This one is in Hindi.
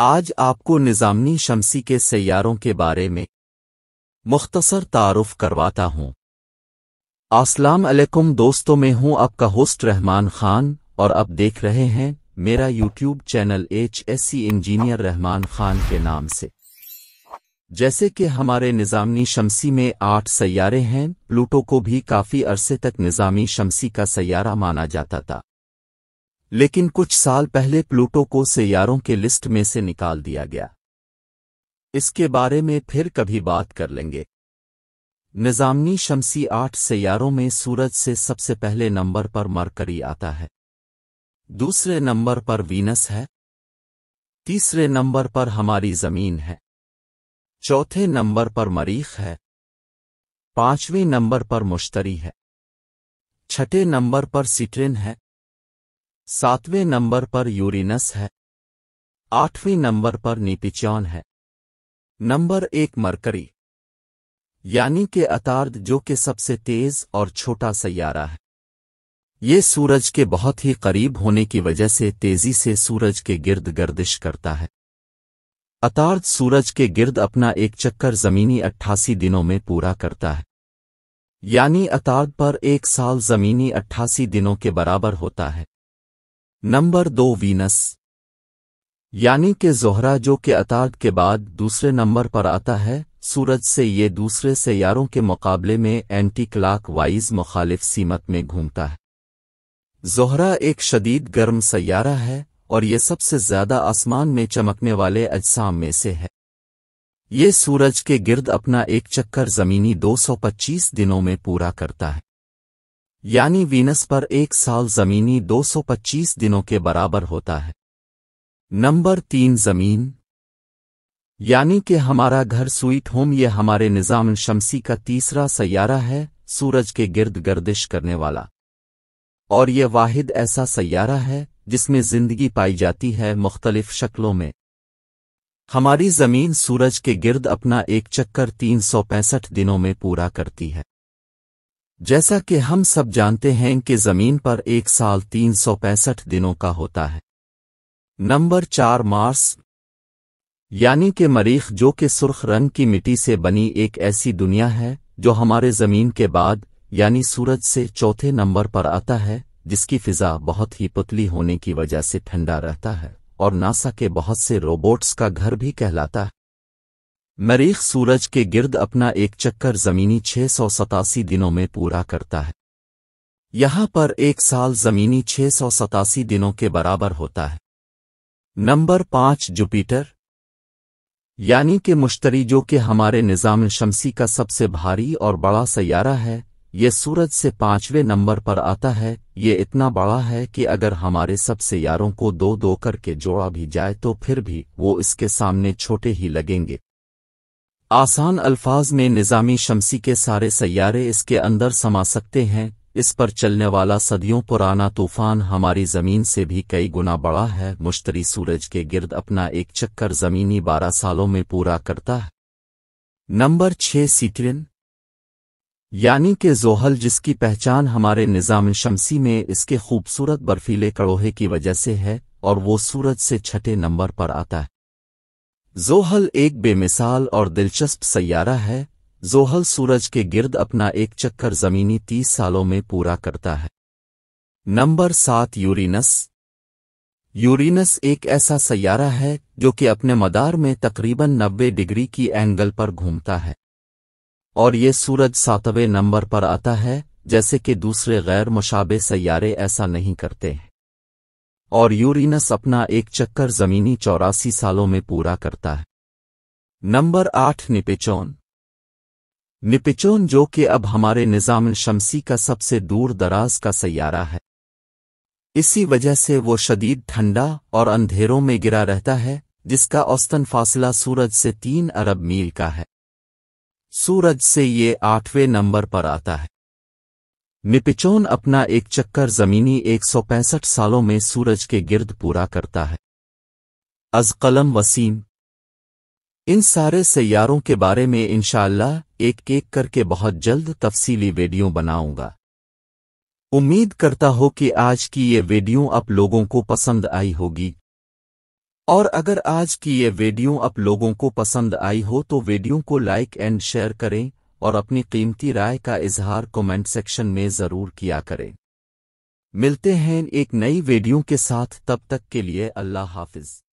आज आपको निज़ामनी शमसी के सैारों के बारे में मुख्तसर तारफ़ करवाता हूँ असलकुम दोस्तों मैं हूँ आपका होस्ट रहमान ख़ान और आप देख रहे हैं मेरा YouTube channel H S C engineer Rahman Khan के नाम से जैसे कि हमारे निज़ामनी शमसी में आठ सैारे हैं प्लूटो को भी काफ़ी अरसे तक निज़ामी शमसी का सैारा माना जाता था लेकिन कुछ साल पहले प्लूटो को सैयारों के लिस्ट में से निकाल दिया गया इसके बारे में फिर कभी बात कर लेंगे निजामनी शमसी आठ सैयारों में सूरज से सबसे पहले नंबर पर मरकरी आता है दूसरे नंबर पर वीनस है तीसरे नंबर पर हमारी जमीन है चौथे नंबर पर मरीख है पांचवें नंबर पर मुश्तरी है छठे नंबर पर सिट्रेन है सातवें नंबर पर यूरिनस है आठवें नंबर पर नीपिचौन है नंबर एक मरकरी यानी के अतार्द जो कि सबसे तेज और छोटा सैयारा है ये सूरज के बहुत ही करीब होने की वजह से तेजी से सूरज के गिर्द गर्दिश करता है अतार्द सूरज के गिर्द अपना एक चक्कर जमीनी अट्ठासी दिनों में पूरा करता है यानी अतार्द पर एक साल जमीनी अट्ठासी दिनों के बराबर होता है नंबर दो वीनस यानी कि जोहरा जो कि अतार्द के बाद दूसरे नंबर पर आता है सूरज से ये दूसरे सैारों के मुकाबले में एंटी क्लाक वाइज मुखालिफ सीमत में घूमता है जोहरा एक शदीद गर्म सैारा है और ये सबसे ज्यादा आसमान में चमकने वाले अजसाम में से है ये सूरज के गिर्द अपना एक चक्कर जमीनी 225 दिनों में पूरा करता है यानी वीनस पर एक साल जमीनी 225 दिनों के बराबर होता है नंबर तीन जमीन यानी कि हमारा घर स्वीट होम ये हमारे निज़ाम शमसी का तीसरा सैारा है सूरज के गिर्द गर्दिश करने वाला और ये वाहिद ऐसा सैारा है जिसमें जिंदगी पाई जाती है मुख्तलिफ शक्लों में हमारी ज़मीन सूरज के गिर्द अपना एक चक्कर तीन सौ पैंसठ दिनों में पूरा करती है जैसा कि हम सब जानते हैं कि ज़मीन पर एक साल तीन सौ पैंसठ दिनों का होता है नंबर चार मार्स यानी कि मरीख जो कि सुर्ख रंग की मिट्टी से बनी एक ऐसी दुनिया है जो हमारे ज़मीन के बाद यानी सूरज से चौथे नंबर पर आता है जिसकी फिजा बहुत ही पुतली होने की वजह से ठंडा रहता है और नासा के बहुत से रोबोट्स का घर भी कहलाता है मरीख सूरज के गिर्द अपना एक चक्कर जमीनी छः सौ सतासी दिनों में पूरा करता है यहां पर एक साल जमीनी छः सौ सतासी दिनों के बराबर होता है नंबर पांच जुपिटर यानी कि मुश्तरी जो कि हमारे निज़ाम शमसी का सबसे भारी और बड़ा सैारा है ये सूरज से पांचवें नंबर पर आता है ये इतना बड़ा है कि अगर हमारे सब सैारों को दो दो करके जोड़ा भी जाए तो फिर भी वो इसके सामने छोटे ही लगेंगे आसान अल्फाज में निज़ामी शमसी के सारे सैारे इसके अंदर समा सकते हैं इस पर चलने वाला सदियों पुराना तूफान हमारी ज़मीन से भी कई गुना बड़ा है मुश्तरी सूरज के गिर्द अपना एक चक्कर ज़मीनी बारह सालों में पूरा करता है नंबर छह सीटरिन यानी कि जोहल जिसकी पहचान हमारे निज़ाम शमसी में इसके खूबसूरत बर्फीले कड़ोहे की वजह से है और वो सूरज से छठे नंबर पर आता है जोहल एक बेमिसाल और दिलचस्प सैयारा है जोहल सूरज के गिर्द अपना एक चक्कर जमीनी तीस सालों में पूरा करता है नंबर सात यूरिनस यूरिनस एक ऐसा सैयारा है जो कि अपने मदार में तकरीबन 90 डिग्री की एंगल पर घूमता है और ये सूरज सातवें नंबर पर आता है जैसे कि दूसरे गैर मुशाबे सैारे ऐसा नहीं करते हैं और यूरिनस अपना एक चक्कर जमीनी चौरासी सालों में पूरा करता है नंबर आठ निपिचोन निपिचोन जो कि अब हमारे निज़ाम शमसी का सबसे दूर दराज का सैारा है इसी वजह से वो शदीद ठंडा और अंधेरों में गिरा रहता है जिसका औस्तन फासला सूरज से तीन अरब मील का है सूरज से ये आठवें नंबर पर आता है निपिचोन अपना एक चक्कर जमीनी 165 सालों में सूरज के गिर्द पूरा करता है अजकलम वसीम इन सारे सैारों के बारे में इंशाला एक एक करके बहुत जल्द तफसीली वीडियो बनाऊंगा उम्मीद करता हो कि आज की ये वीडियो आप लोगों को पसंद आई होगी और अगर आज की ये वीडियो आप लोगों को पसंद आई हो तो वीडियो को लाइक एंड शेयर करें और अपनी कीमती राय का इजहार कमेंट सेक्शन में ज़रूर किया करें मिलते हैं एक नई वीडियो के साथ तब तक के लिए अल्लाह हाफिज़